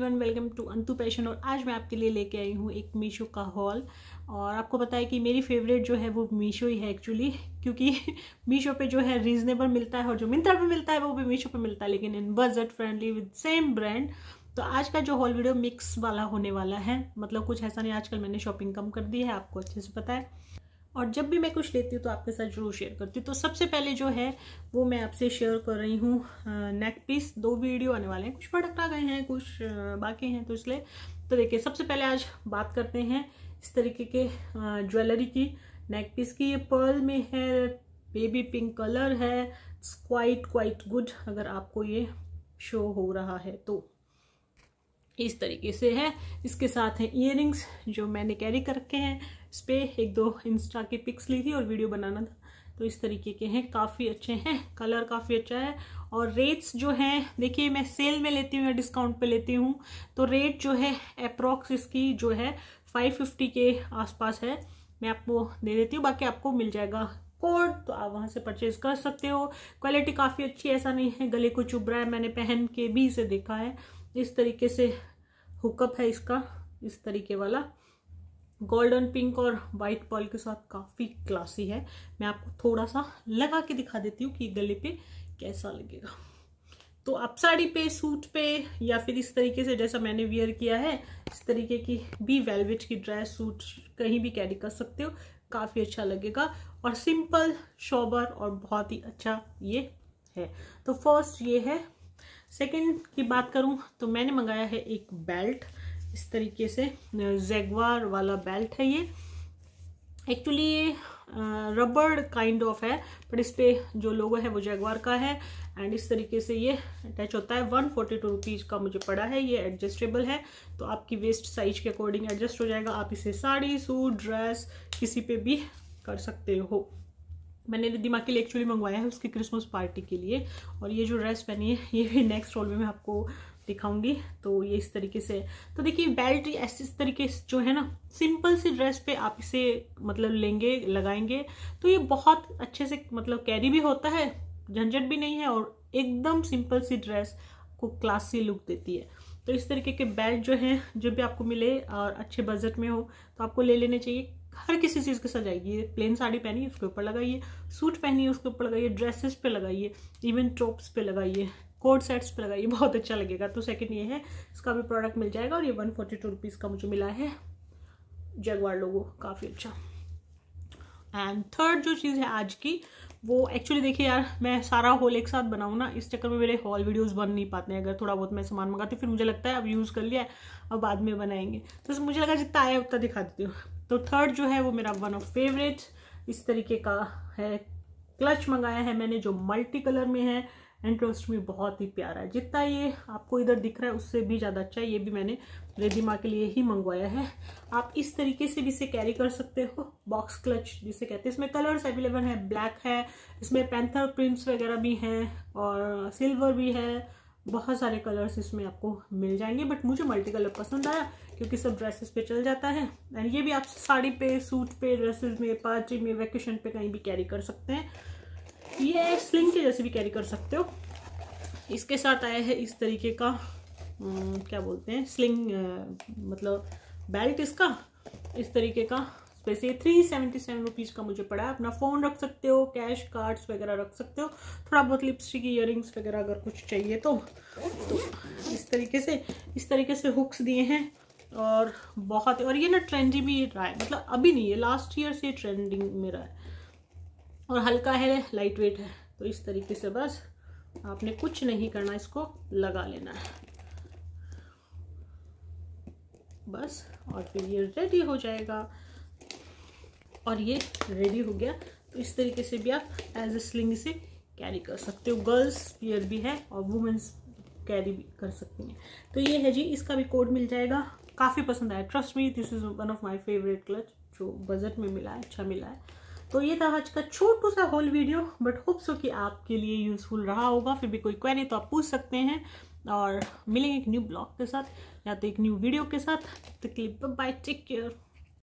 one welcome to Antu passion और आज मैं आपके लिए लेके आई हूँ एक मीशो का हॉल और आपको पता है कि मेरी फेवरेट जो है वो मीशो ही है एक्चुअली क्योंकि मीशो पे जो है रीजनेबल मिलता है और जो मिंत्रा पे मिलता है वो भी मीशो पे मिलता है लेकिन in budget friendly with same brand तो आज का जो हॉल वीडियो मिक्स वाला होने वाला है मतलब कुछ ऐसा नहीं आजकल मैंने शॉपिंग कम कर दी है आपको अच्छे से पता है और जब भी मैं कुछ लेती हूँ तो आपके साथ जरूर शेयर करती हूँ तो सबसे पहले जो है वो मैं आपसे शेयर कर रही हूँ नेक पीस दो वीडियो आने वाले हैं कुछ प्रोडक्ट आ गए हैं कुछ बाकी हैं तो इसलिए तो देखिए सबसे पहले आज बात करते हैं इस तरीके के ज्वेलरी की नेक पीस की ये पर्ल में है बेबी पिंक कलर है क्वाइट क्वाइट गुड अगर आपको ये शो हो रहा है तो इस तरीके से है इसके साथ है इयर जो मैंने कैरी करके हैं इस पर एक दो इंस्टा की पिक्स ली थी और वीडियो बनाना था तो इस तरीके के हैं काफ़ी अच्छे हैं कलर काफ़ी अच्छा है और रेट्स जो हैं देखिए मैं सेल में लेती हूँ या डिस्काउंट पे लेती हूँ तो रेट जो है अप्रोक्स इसकी जो है 550 के आसपास है मैं आपको दे देती हूँ बाकी आपको मिल जाएगा कोड तो आप वहाँ से परचेज कर सकते हो क्वालिटी काफ़ी अच्छी ऐसा नहीं है गले को चुभ रहा है मैंने पहन के भी इसे देखा है इस तरीके से हुकअप है इसका इस तरीके वाला गोल्डन पिंक और वाइट पर्ल के साथ काफ़ी क्लासी है मैं आपको थोड़ा सा लगा के दिखा देती हूँ कि गले पे कैसा लगेगा तो आप साड़ी पे सूट पे या फिर इस तरीके से जैसा मैंने वियर किया है इस तरीके की भी वेलवेट की ड्रेस सूट कहीं भी कैरी कर सकते हो काफ़ी अच्छा लगेगा और सिंपल शोबर और बहुत ही अच्छा ये है तो फर्स्ट ये है सेकंड की बात करूं तो मैंने मंगाया है एक बेल्ट इस तरीके से जेगवार वाला बेल्ट है ये एक्चुअली ये रबड़ काइंड ऑफ है पर इस पर जो लोगो है वो जेगवार का है एंड इस तरीके से ये अटैच होता है वन फोर्टी टू रुपीज़ का मुझे पड़ा है ये एडजस्टेबल है तो आपकी वेस्ट साइज के अकॉर्डिंग एडजस्ट हो जाएगा आप इसे साड़ी सूट ड्रेस किसी पे भी कर सकते हो मैंने दिमाग के लिए एक्चुअली मंगवाया है उसकी क्रिसमस पार्टी के लिए और ये जो ड्रेस पहनी है ये भी नेक्स्ट रोल में मैं आपको दिखाऊंगी तो ये इस तरीके से तो देखिए बेल्ट ऐसे इस तरीके से जो है ना सिंपल सी ड्रेस पे आप इसे मतलब लेंगे लगाएंगे तो ये बहुत अच्छे से मतलब कैरी भी होता है झंझट भी नहीं है और एकदम सिंपल सी ड्रेस को क्लासी लुक देती है तो इस तरीके के बेल्ट जो हैं जो भी आपको मिले और अच्छे बजट में हो तो आपको ले लेने चाहिए हर किसी चीज़ के साथ जाइए प्लेन साड़ी पहनी उसके ऊपर लगाइए सूट पहनी उसके ऊपर लगाइए ड्रेसेस पे लगाइए इवन टॉप्स पे लगाइए कोड सेट्स पे लगाइए बहुत अच्छा लगेगा तो सेकंड ये है इसका भी प्रोडक्ट मिल जाएगा और ये वन फोर्टी टू रुपीज़ का मुझे मिला है जगवार लोगो काफ़ी अच्छा एंड थर्ड जो चीज़ है आज की वो एक्चुअली देखिए यार मैं सारा हॉल एक साथ बनाऊँ ना इस चक्कर में मेरे हॉल वीडियोस बन नहीं पाते हैं अगर थोड़ा बहुत मैं सामान मंगाती फिर मुझे लगता है अब यूज़ कर लिया है अब बाद में बनाएंगे तो मुझे लगा जितना आया उतना दिखा देती हूँ तो थर्ड जो है वो मेरा वन ऑफ फेवरेट इस तरीके का है क्लच मंगाया है मैंने जो मल्टी कलर में है एंड ट्रस्ट में बहुत ही प्यारा है जितना ये आपको इधर दिख रहा है उससे भी ज़्यादा अच्छा है ये भी मैंने रेडी माँ के लिए ही मंगवाया है आप इस तरीके से भी इसे कैरी कर सकते हो बॉक्स क्लच जिसे कहते हैं इसमें कलर्स अवेलेबल हैं ब्लैक है इसमें पेंथर प्रिंट्स वगैरह भी हैं और सिल्वर भी है बहुत सारे कलर्स इसमें आपको मिल जाएंगे बट मुझे मल्टी कलर पसंद आया क्योंकि सब ड्रेसेस पे चल जाता है एंड ये भी आप साड़ी पे सूट पे ड्रेसेस में पार्टी में वैकेशन पे कहीं भी कैरी कर सकते हैं ये एक स्लिंग के जैसे भी कैरी कर सकते हो इसके साथ आया है इस तरीके का क्या बोलते हैं स्लिंग मतलब बेल्ट इसका इस तरीके का वैसे थ्री सेवेंटी सेवन रुपीज़ का मुझे पड़ा है अपना फ़ोन रख सकते हो कैश कार्ड्स वगैरह रख सकते हो थोड़ा बहुत लिपस्टिक इयर वगैरह अगर कुछ चाहिए तो, तो इस तरीके से इस तरीके से हुक्स दिए हैं और बहुत और ये ना ट्रेंडी भी रहा है मतलब अभी नहीं है लास्ट ईयर से ट्रेंडिंग में रहा है और हल्का है लाइट वेट है तो इस तरीके से बस आपने कुछ नहीं करना इसको लगा लेना है बस और फिर ये रेडी हो जाएगा और ये रेडी हो गया तो इस तरीके से भी आप एज ए स्लिंग से कैरी कर सकते हो गर्ल्स वियर भी है और वुमेंस कैरी भी कर सकती हैं तो ये है जी इसका भी कोड मिल जाएगा काफ़ी पसंद आया trust me this is one of my favourite clutch जो बजट में मिला है अच्छा मिला है तो ये था आज का छोटू सा होल वीडियो बट होप सो कि आपके लिए यूज़फुल रहा होगा फिर भी कोई क्वेरी तो आप पूछ सकते हैं और मिलेंगे एक न्यू ब्लॉग के साथ या तो एक न्यू वीडियो के साथ तो क्लिप बाय टेक केयर